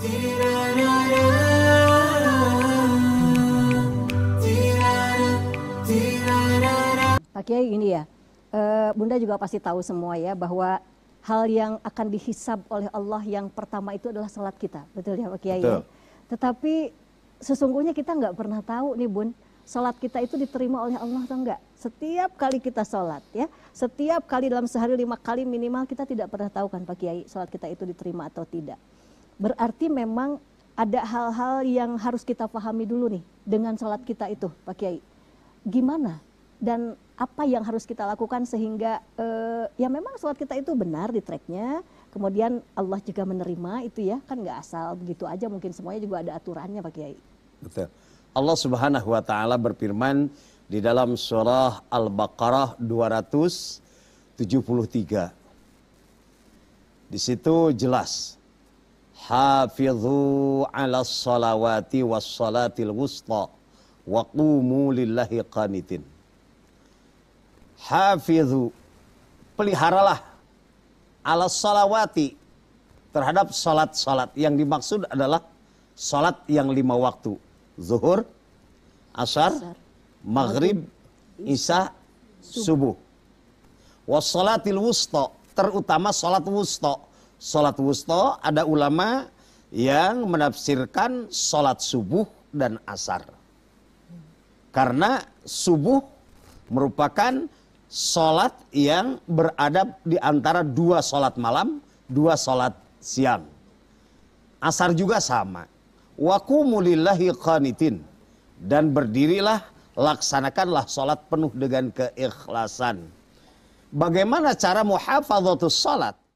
Pak Kiai ini ya, eh, Bunda juga pasti tahu semua ya bahwa hal yang akan dihisab oleh Allah yang pertama itu adalah salat kita, betul ya Pak Kiai? Ya? Betul. Tetapi sesungguhnya kita nggak pernah tahu nih Bun, salat kita itu diterima oleh Allah atau enggak. Setiap kali kita salat ya, setiap kali dalam sehari lima kali minimal kita tidak pernah tahu kan Pak Kiai salat kita itu diterima atau tidak berarti memang ada hal-hal yang harus kita pahami dulu nih dengan sholat kita itu Pak Kiai. Gimana dan apa yang harus kita lakukan sehingga uh, ya memang sholat kita itu benar di tracknya. Kemudian Allah juga menerima itu ya kan nggak asal begitu aja mungkin semuanya juga ada aturannya Pak Kiai. Betul. Allah Subhanahu wa taala berfirman di dalam surah Al-Baqarah 273. Di situ jelas Hafizu ala salawati was salatil wusta wa qumu lillahi qanitin hafizu peliharalah ala salawati terhadap salat-salat yang dimaksud adalah salat yang lima waktu zuhur asar, maghrib isya subuh was salatil wusta terutama salat wusta sholat Wusto ada ulama yang menafsirkan sholat subuh dan asar. Karena subuh merupakan sholat yang berada di antara dua sholat malam, dua sholat siang. Asar juga sama. Wakumulillahi qanitin. Dan berdirilah, laksanakanlah sholat penuh dengan keikhlasan. Bagaimana cara muhafadzatus sholat?